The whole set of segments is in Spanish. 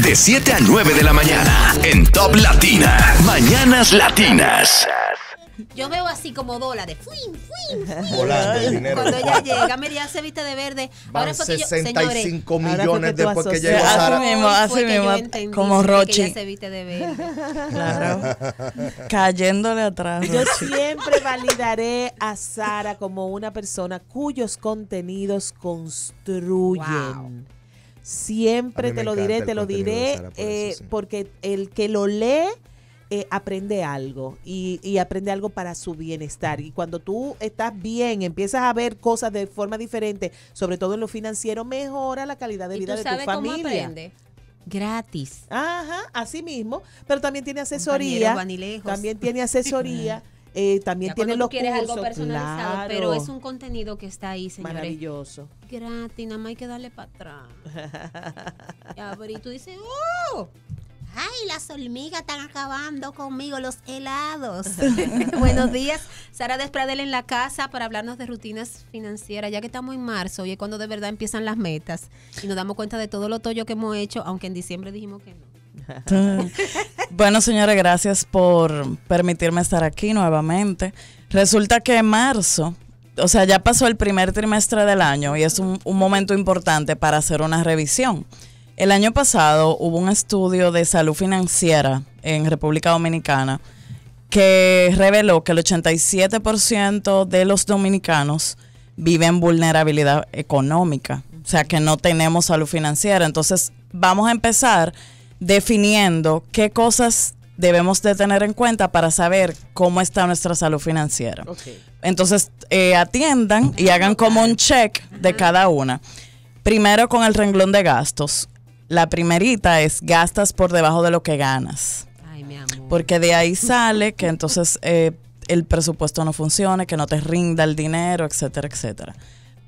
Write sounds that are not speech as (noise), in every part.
de 7 a 9 de la mañana en Top Latina. Mañanas Latinas. Yo veo así como dólares. de fuin, fuin. (laughs) Cuando ella llega, Miriam se viste de verde. ahora es 65 yo, millones ahora después que llegó Sara. Así mismo, así mismo. Como Roche. se viste de verde. (laughs) Claro. Cayéndole atrás. Yo siempre validaré a Sara como una persona cuyos contenidos construyen. Siempre te lo diré, te lo diré, eh, porque el que lo lee eh, aprende algo y, aprende algo para su bienestar. Y cuando tú estás bien, empiezas a ver cosas de forma diferente, sobre todo en lo financiero, mejora la calidad de vida de tu familia. Cómo aprende? Gratis. Ajá, así mismo. Pero también tiene asesoría. También tiene (laughs) asesoría. Eh, también tiene tienen los cursos, pero es un contenido que está ahí, señores. Maravilloso. Gratis, nada más hay que darle para atrás. (laughs) y tú dices, oh, ¡Ay, las hormigas están acabando conmigo los helados! (laughs) (laughs) Buenos días, Sara Despradel en la casa para hablarnos de rutinas financieras, ya que estamos en marzo y es cuando de verdad empiezan las metas y nos damos cuenta de todo lo tollo que hemos hecho, aunque en diciembre dijimos que no. Bueno, señores, gracias por permitirme estar aquí nuevamente. Resulta que en marzo, o sea, ya pasó el primer trimestre del año y es un, momento importante para hacer una revisión. El año pasado hubo un estudio de salud financiera en República Dominicana que reveló que el 87% de los dominicanos viven vulnerabilidad económica, o sea que no tenemos salud financiera. Entonces vamos a empezar definiendo qué cosas debemos de tener en cuenta para saber cómo está nuestra salud financiera. Entonces, eh, atiendan y hagan como un check de cada una. Primero con el renglón de gastos. La primerita es gastas por debajo de lo que ganas. Porque de ahí sale que entonces eh, el presupuesto no funcione, que no te rinda el dinero, etcétera, etcétera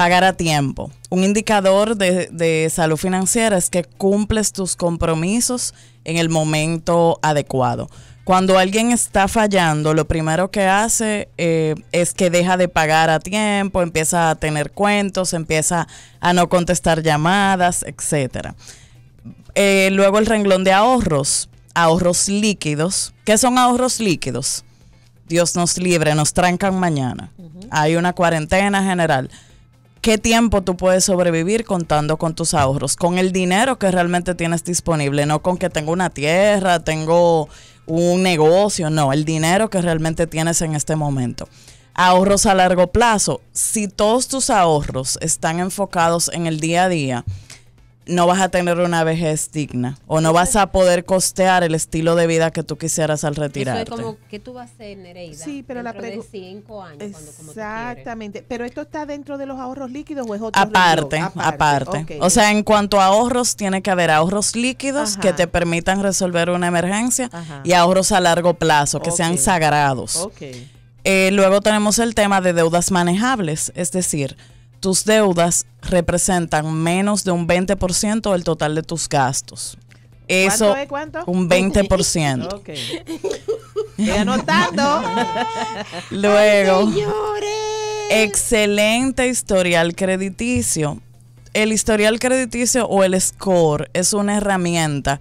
pagar a tiempo. Un indicador de, salud financiera es que cumples tus compromisos en el momento adecuado. Cuando alguien está fallando, lo primero que hace eh, es que deja de pagar a tiempo, empieza a tener cuentos, empieza a no contestar llamadas, etc. Eh, luego el renglón de ahorros, ahorros líquidos. ¿Qué son ahorros líquidos? Dios nos libre, nos trancan mañana. Hay una cuarentena general ¿Qué tiempo tú puedes sobrevivir contando con tus ahorros? Con el dinero que realmente tienes disponible, no con que tengo una tierra, tengo un negocio, no, el dinero que realmente tienes en este momento. Ahorros a largo plazo. Si todos tus ahorros están enfocados en el día a día, no vas a tener una vejez digna o no vas a poder costear el estilo de vida que tú quisieras al retirarte. como, tú vas a Nereida? Sí, pero la de años, Exactamente. pero ¿esto está dentro de los ahorros líquidos o es otro Aparte, aparte. aparte. O sea, en cuanto a ahorros, tiene que haber ahorros líquidos que te permitan resolver una emergencia y ahorros a largo plazo, que sean sagrados. Eh, luego tenemos el tema de deudas manejables, es decir tus deudas representan menos de un 20% del total de tus gastos. Eso, ¿Cuánto, cuánto? un 20%. okay. Estoy anotando. (laughs) Luego, señores! excelente historial crediticio. El historial crediticio o el score es una herramienta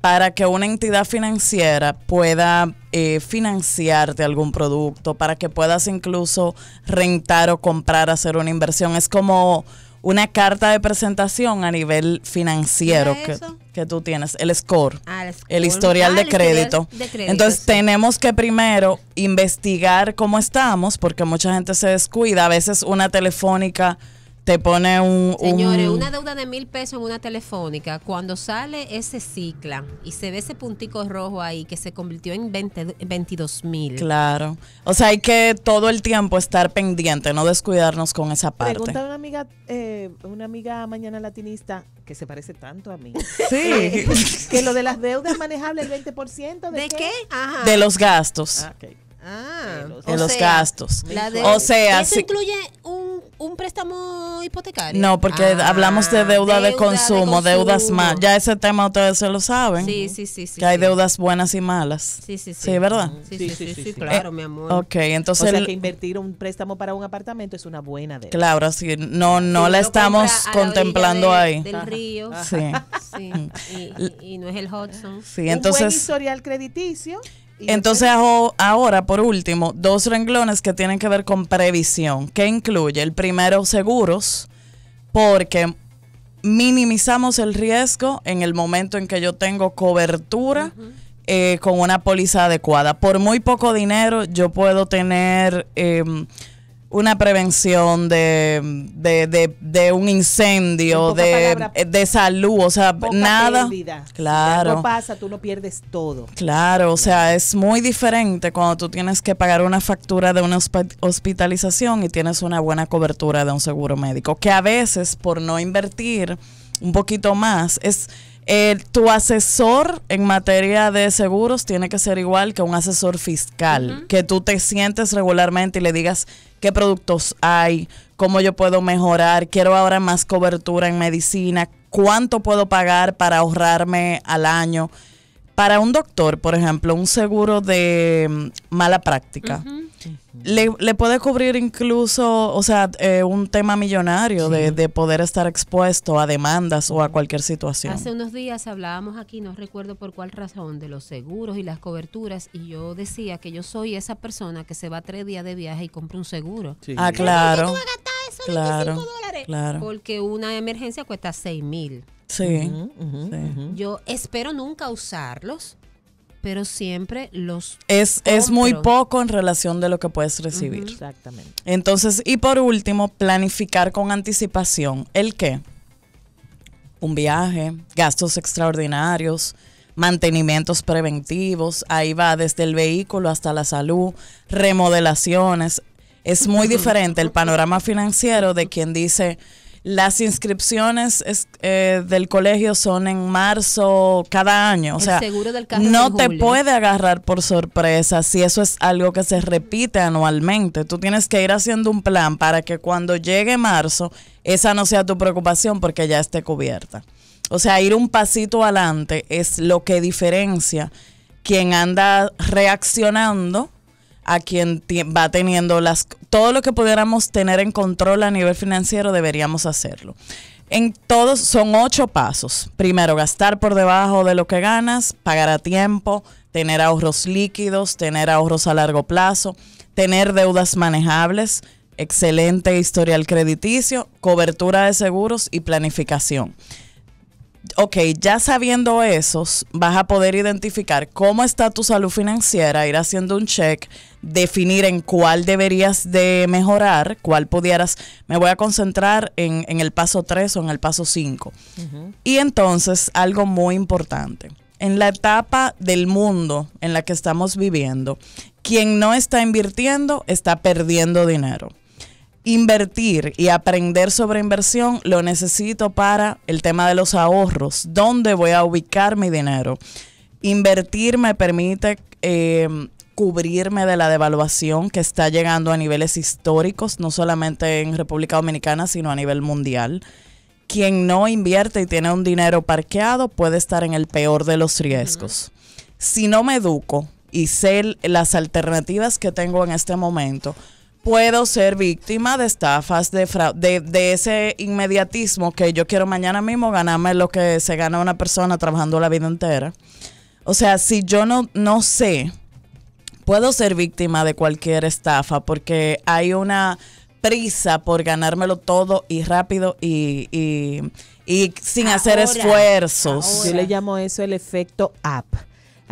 para que una entidad financiera pueda eh, financiarte algún producto, para que puedas incluso rentar o comprar, hacer una inversión. Es como una carta de presentación a nivel financiero que, que, tú tienes, el score, ah, ah, el, historial, de, crédito. Entonces tenemos que primero investigar cómo estamos, porque mucha gente se descuida. A veces una telefónica te pone un... Señores, una deuda de mil pesos en una telefónica, cuando sale ese cicla y se ve ese puntico rojo ahí que se convirtió en 20, 22 mil. Claro. O sea, hay que todo el tiempo estar pendiente, no descuidarnos con esa parte. Pregunta a una amiga, eh, una amiga mañana latinista que se parece tanto a mí. Sí. (laughs) que lo de las deudas manejables, el 20% de, ¿De qué? De los gastos. Ah, ah. de los, gastos. o sea, eso incluye un préstamo hipotecario? No, porque ah, hablamos de deuda, de, consumo, deudas más. Ya ese tema ustedes se lo saben. Sí, sí, sí. sí que hay deudas buenas y malas. Sí, sí, sí. Sí, ¿verdad? Sí, sí, sí, claro, eh, mi amor. Ok, entonces. O sea, que invertir un préstamo para un apartamento es una buena deuda. Claro, así No, no la estamos contemplando ahí. Del río. Sí. Y, no es el Hudson. Sí, entonces. Un buen historial crediticio. Entonces ahora, por último, dos renglones que tienen que ver con previsión, que incluye el primero seguros, porque minimizamos el riesgo en el momento en que yo tengo cobertura eh, con una póliza adecuada. Por muy poco dinero yo puedo tener... Em, una prevención de, de, de, de un incendio, de, eh, de, salud, o sea, nada. Claro. pasa, tú lo pierdes todo. Claro, o sea, es muy diferente cuando tú tienes que pagar una factura de una hospitalización y tienes una buena cobertura de un seguro médico, que a veces por no invertir un poquito más es eh, tu asesor en materia de seguros tiene que ser igual que un asesor fiscal, que tú te sientes regularmente y le digas qué productos hay, cómo yo puedo mejorar, quiero ahora más cobertura en medicina, cuánto puedo pagar para ahorrarme al año. Para un doctor, por ejemplo, un seguro de mm, mala práctica. Le, le, puede cubrir incluso, o sea, eh, un tema millonario de, poder estar expuesto a demandas o a cualquier situación. Hace unos días hablábamos aquí, no recuerdo por cuál razón, de los seguros y las coberturas, y yo decía que yo soy esa persona que se va tres días de viaje y compra un seguro. Ah, claro. Eso claro, dólares, Porque una emergencia cuesta 6 mil. Sí, Yo espero nunca usarlos, pero siempre los... Es, es muy poco en relación de lo que puedes recibir. Exactamente. Entonces, y por último, planificar con anticipación. ¿El qué? Un viaje, gastos extraordinarios, mantenimientos preventivos, ahí va desde el vehículo hasta la salud, remodelaciones. Es muy (laughs) diferente el panorama financiero de quien dice las inscripciones eh, del colegio son en marzo cada año. O sea, no te puede agarrar por sorpresa si eso es algo que se repite anualmente. Tú tienes que ir haciendo un plan para que cuando llegue marzo, esa no sea tu preocupación porque ya esté cubierta. O sea, ir un pasito adelante es lo que diferencia quien anda reaccionando a quien va teniendo las todo lo que pudiéramos tener en control a nivel financiero deberíamos hacerlo. En todos son ocho pasos. Primero, gastar por debajo de lo que ganas, pagar a tiempo, tener ahorros líquidos, tener ahorros a largo plazo, tener deudas manejables, excelente historial crediticio, cobertura de seguros y planificación ok, ya sabiendo eso, vas a poder identificar cómo está tu salud financiera, ir haciendo un check, definir en cuál deberías de mejorar, cuál pudieras, me voy a concentrar en, el paso 3 o en el paso 5. Y entonces, algo muy importante, en la etapa del mundo en la que estamos viviendo, quien no está invirtiendo está perdiendo dinero invertir y aprender sobre inversión lo necesito para el tema de los ahorros, dónde voy a ubicar mi dinero. Invertir me permite em, cubrirme de la devaluación que está llegando a niveles históricos, no solamente en República Dominicana, sino a nivel mundial. Quien no invierte y tiene un dinero parqueado puede estar en el peor de los riesgos. Si no me educo y sé las alternativas que tengo en este momento, puedo ser víctima de estafas, de, de, de, ese inmediatismo que yo quiero mañana mismo ganarme lo que se gana una persona trabajando la vida entera. O sea, si yo no, no sé, puedo ser víctima de cualquier estafa porque hay una prisa por ganármelo todo y rápido y, sin hacer esfuerzos. Yo le llamo eso el efecto app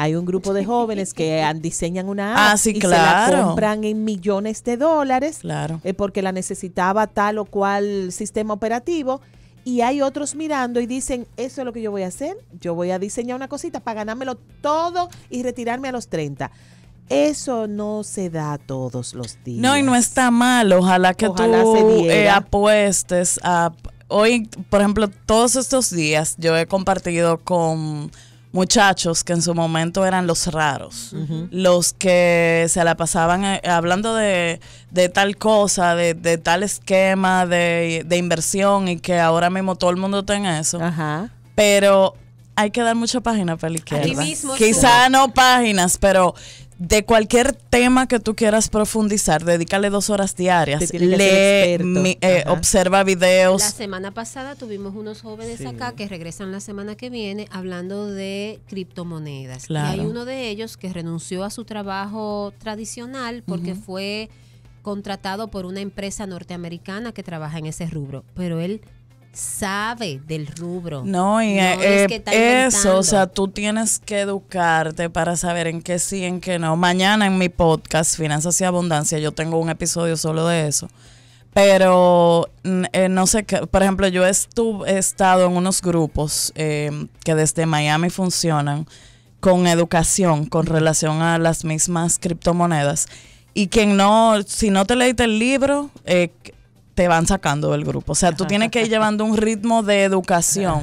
hay un grupo de jóvenes que diseñan una ah, app y se la compran en millones de dólares claro. Eh, porque la necesitaba tal o cual sistema operativo y hay otros mirando y dicen, eso es lo que yo voy a hacer, yo voy a diseñar una cosita para ganármelo todo y retirarme a los 30. Eso no se da todos los días. No, y no está mal. Ojalá que tú eh, apuestes a... Hoy, por ejemplo, todos estos días yo he compartido con muchachos que en su momento eran los raros, los que se la pasaban eh, hablando de, tal cosa, de, tal esquema de, inversión y que ahora mismo todo el mundo está en eso. Pero hay que dar mucha página para la izquierda. Quizá no páginas, pero de cualquier tema que tú quieras profundizar, dedícale dos horas diarias. Lee, eh, observa videos. La semana pasada tuvimos unos jóvenes acá que regresan la semana que viene hablando de criptomonedas. Y hay uno de ellos que renunció a su trabajo tradicional porque fue contratado por una empresa norteamericana que trabaja en ese rubro. Pero él sabe del rubro. No, y eh, eso, o sea, tú tienes que educarte para saber en qué sí, en qué no. Mañana en mi podcast, Finanzas y Abundancia, yo tengo un episodio solo de eso. Pero eh, no sé, por ejemplo, yo estuve, he estado en unos grupos em, que desde Miami funcionan con educación con relación a las mismas criptomonedas. Y quien no, si no te leíste el libro, eh, te van sacando del grupo. O sea, tú tienes que ir llevando un ritmo de educación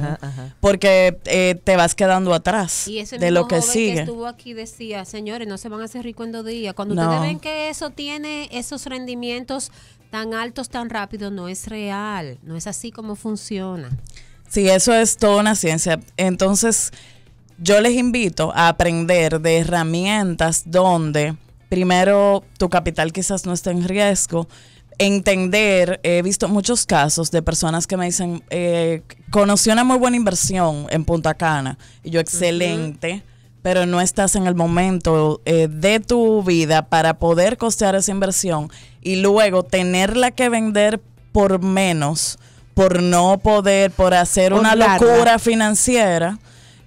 porque eh, te vas quedando atrás y ese de lo que joven sigue. Que estuvo aquí decía, señores, no se van a hacer ricos en dos días. Cuando ustedes ven que eso tiene esos rendimientos tan altos, tan rápidos, no es real. No es así como funciona. Sí, eso es toda una ciencia. Entonces, yo les invito a aprender de herramientas donde primero tu capital quizás no esté en riesgo entender, he visto muchos casos de personas que me dicen, eh, conocí una muy buena inversión en Punta Cana, y yo, excelente, pero no estás en el momento eh, de tu vida para poder costear esa inversión y luego tenerla que vender por menos, por no poder, por hacer una locura financiera.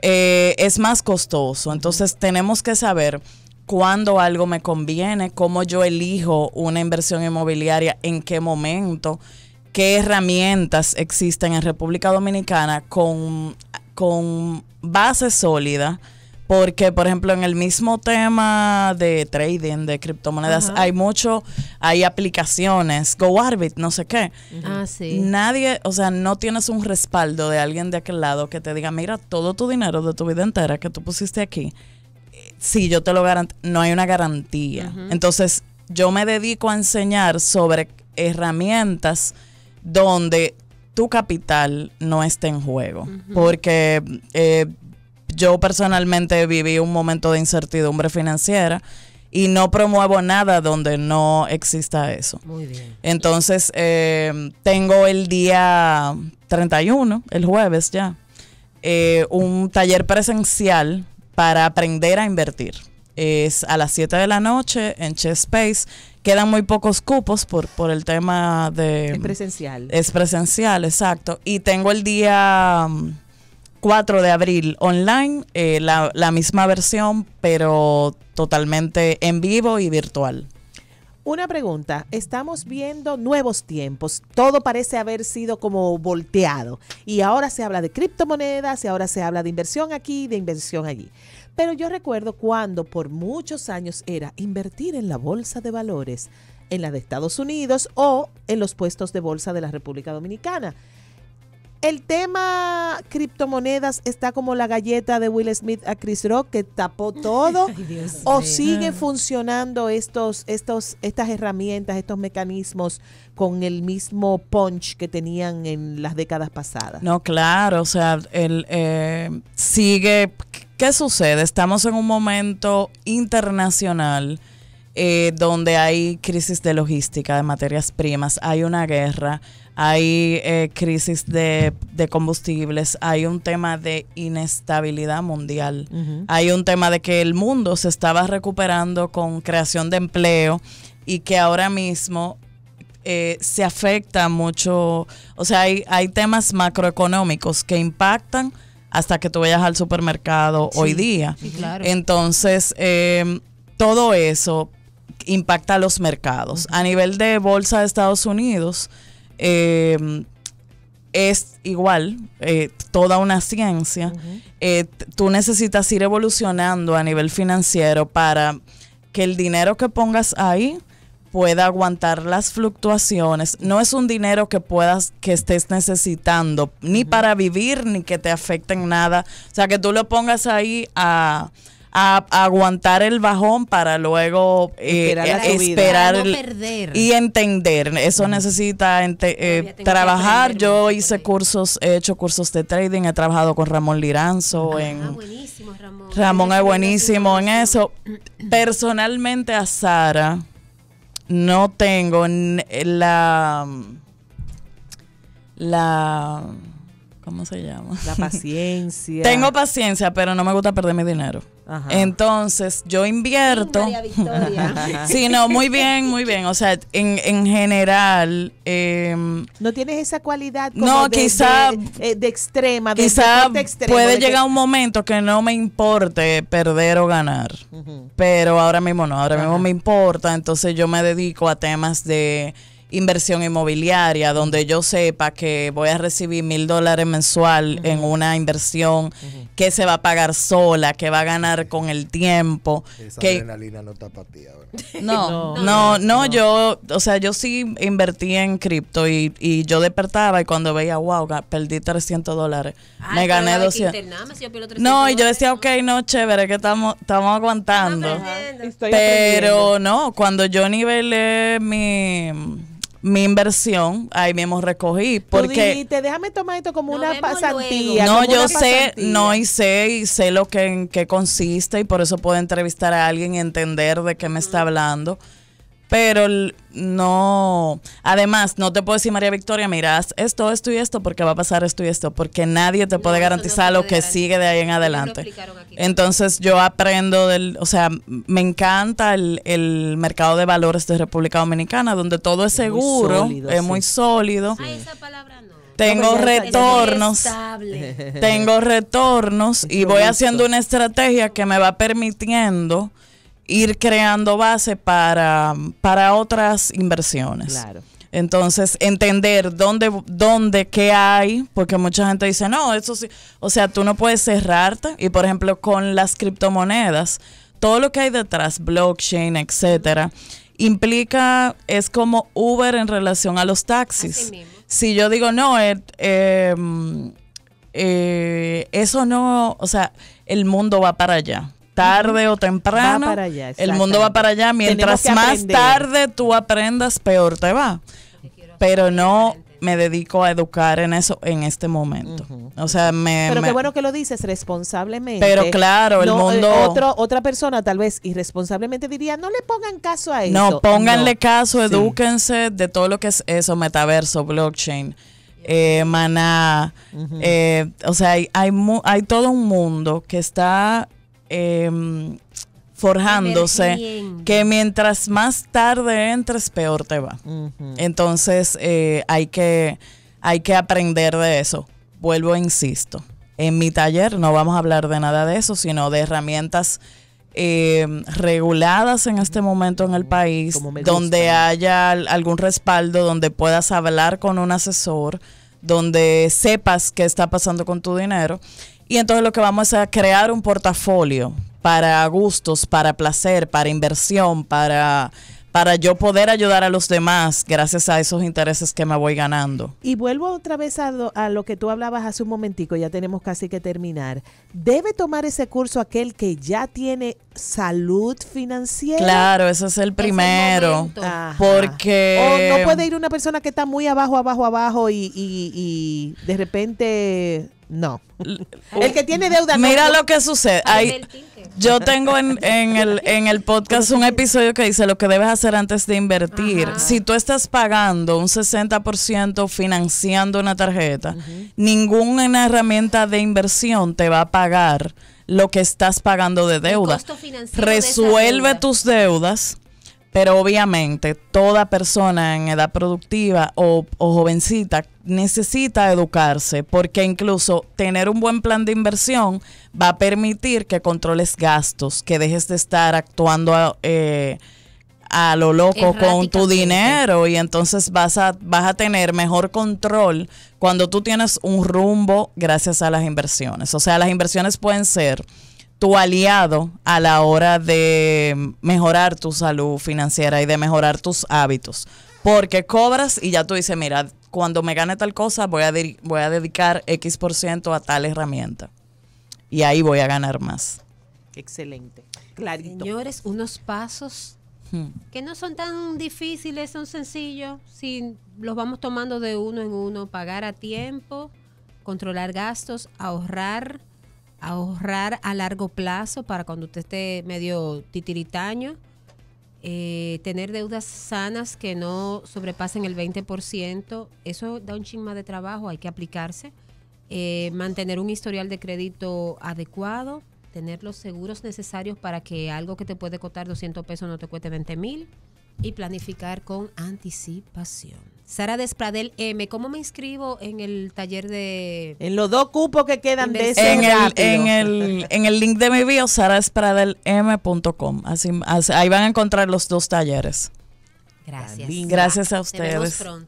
Eh, es más costoso. Entonces tenemos que saber cuando algo me conviene, cómo yo elijo una inversión inmobiliaria, en qué momento, qué herramientas existen en República Dominicana con, con base sólida. Porque, por ejemplo, en el mismo tema de trading, de criptomonedas, hay mucho, hay aplicaciones, GoArbit, no sé qué. Ah, sí. Nadie, o sea, no tienes un respaldo de alguien de aquel lado que te diga, mira, todo tu dinero de tu vida entera que tú pusiste aquí, si yo te lo garantizo, no hay una garantía. Entonces, yo me dedico a enseñar sobre herramientas donde tu capital no esté en juego. Porque eh, yo personalmente viví un momento de incertidumbre financiera y no promuevo nada donde no exista eso. Muy bien. Entonces, eh, tengo el día 31, el jueves ya, eh, un taller presencial para aprender a invertir. Es a las 7 de la noche en Chess Space. Quedan muy pocos cupos por, por el tema de... Es presencial. Es presencial, exacto. Y tengo el día 4 um, de abril online, eh, la, la misma versión, pero totalmente en vivo y virtual. Una pregunta, estamos viendo nuevos tiempos, todo parece haber sido como volteado y ahora se habla de criptomonedas y ahora se habla de inversión aquí, de inversión allí. Pero yo recuerdo cuando por muchos años era invertir en la bolsa de valores, en la de Estados Unidos o en los puestos de bolsa de la República Dominicana. El tema criptomonedas está como la galleta de Will Smith a Chris Rock que tapó (laughs) todo o sigue funcionando estos, estos, estas herramientas, estos mecanismos con el mismo punch que tenían en las décadas pasadas. No, claro, o sea, el, eh, sigue. ¿Qué sucede? Estamos en un momento internacional eh, donde hay crisis de logística, de materias primas, hay una guerra, hay eh, crisis de, combustibles, hay un tema de inestabilidad mundial, hay un tema de que el mundo se estaba recuperando con creación de empleo y que ahora mismo eh, se afecta mucho, o sea, hay, hay temas macroeconómicos que impactan hasta que tú vayas al supermercado hoy día. Entonces, todo eso impacta a los mercados. A nivel de bolsa de Estados Unidos, em, es igual, eh, toda una ciencia. Eh, tú necesitas ir evolucionando a nivel financiero para que el dinero que pongas ahí pueda aguantar las fluctuaciones. No es un dinero que puedas, que estés necesitando, ni para vivir, ni que te en nada. O sea, que tú lo pongas ahí a a, aguantar el bajón para luego eh, esperar, eh, y entender. Eso necesita eh, trabajar. Yo hice cursos, he hecho cursos de trading, he trabajado con Ramón Liranzo. Ah, en, ah, Ramón. Ramón es buenísimo en eso. Personalmente a Sara no tengo la la ¿cómo se llama? La paciencia. (laughs) tengo paciencia, pero no me gusta perder mi dinero. Entonces, yo invierto. sino (laughs) sí, no, muy bien, muy bien. O sea, en, en general. Em, no tienes esa cualidad. Como no, de, quizá. De, eh, extrema. quizá puede llegar un momento que no me importe perder o ganar. Pero ahora mismo no, ahora mismo me importa. Entonces, yo me dedico a temas de inversión inmobiliaria, donde yo sepa que voy a recibir mil dólares mensual en una inversión que se va a pagar sola, que va a ganar con el tiempo. Esa que, adrenalina no está para (laughs) (laughs) No, no, no, yo, o sea, yo sí invertí en cripto y, yo despertaba y cuando veía, wow, perdí 300 dólares, me gané 200. No, y yo decía, ok, no, chévere, que estamos, estamos aguantando. Pero no, cuando yo nivelé mi mi inversión, ahí mismo recogí. Porque. te déjame tomar esto como una pasantía. No, yo sé, no, y sé, y sé lo que en qué consiste, y por eso puedo entrevistar a alguien y entender de qué me está hablando pero no, además, no te puedo decir, María Victoria, miras esto, esto y esto, porque va a pasar esto y esto, porque nadie te puede garantizar lo que sigue de ahí en adelante. Entonces yo aprendo del, o sea, me encanta el, el, mercado de valores de República Dominicana, donde todo es seguro, es muy sólido. tengo retornos, tengo retornos y voy haciendo una estrategia que me va permitiendo ir creando base para, otras inversiones. Entonces, entender dónde, dónde, qué hay, porque mucha gente dice, no, eso sí, o sea, tú no puedes cerrarte. Y por ejemplo, con las criptomonedas, todo lo que hay detrás, blockchain, etcétera, implica, es como Uber en relación a los taxis. Si yo digo, no, eh, em, eh, eso no, o sea, el mundo va para allá tarde o temprano, el mundo va para allá. Mientras más tarde tú aprendas, peor te va. Pero no me dedico a educar en eso en este momento. O sea, Pero qué bueno que lo dices responsablemente. Pero claro, el eh, mundo. otra persona tal vez irresponsablemente diría: no le pongan caso a eso. No, pónganle caso, edúquense de todo lo que es eso: metaverso, blockchain, eh, maná. Eh, o sea, hay, hay todo un mundo que está eh, forjándose que mientras más tarde entres, peor te va. Entonces eh, hay, que, hay que aprender de eso. Vuelvo, e insisto. En mi taller no vamos a hablar de nada de eso, sino de herramientas em, reguladas en este momento en el país, donde haya algún respaldo, donde puedas hablar con un asesor, donde sepas qué está pasando con tu dinero y entonces lo que vamos a crear un portafolio para gustos, para placer, para inversión, para para yo poder ayudar a los demás gracias a esos intereses que me voy ganando. Y vuelvo otra vez a lo, que tú hablabas hace un momentico, ya tenemos casi que terminar. ¿Debe tomar ese curso aquel que ya tiene salud financiera. Claro, ese es el primero. porque... O no puede ir una persona que está muy abajo, abajo, abajo y, y, y de repente... No. el que tiene deuda. No, Mira lo que sucede. yo tengo en, el, en el podcast un episodio que dice lo que debes hacer antes de invertir. Si tú estás pagando un 60% financiando una tarjeta, ninguna herramienta de inversión te va a pagar lo que estás pagando de deuda. Resuelve tus deudas, pero obviamente toda persona en edad productiva o, jovencita necesita educarse porque incluso tener un buen plan de inversión va a permitir que controles gastos, que dejes de estar actuando... Eh, a lo loco con tu dinero y entonces vas a, vas a tener mejor control cuando tú tienes un rumbo gracias a las inversiones. O sea, las inversiones pueden ser tu aliado a la hora de mejorar tu salud financiera y de mejorar tus hábitos. Porque cobras y ya tú dices, mira, cuando me gane tal cosa voy a, voy a dedicar X por ciento a tal herramienta. Y ahí voy a ganar más. Excelente. Clarito. Señores, unos pasos que no son tan difíciles, son sencillos, si los vamos tomando de uno en uno, pagar a tiempo, controlar gastos, ahorrar, ahorrar a largo plazo para cuando usted esté medio titiritaño, eh, tener deudas sanas que no sobrepasen el 20%, eso da un chingo de trabajo, hay que aplicarse, eh, mantener un historial de crédito adecuado, tener los seguros necesarios para que algo que te puede costar 200 pesos no te cueste 20 mil y planificar con anticipación. Sara Despradel M, ¿cómo me inscribo en el taller de... En los dos cupos que quedan de ese en el, en, el, en el link de mi bio, saraspradelm.com. Así, ahí van a encontrar los dos talleres. Gracias. Gracias a ustedes. pronto.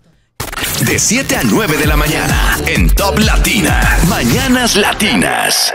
De 7 a 9 de la mañana, en Top Latina, Mañanas Latinas.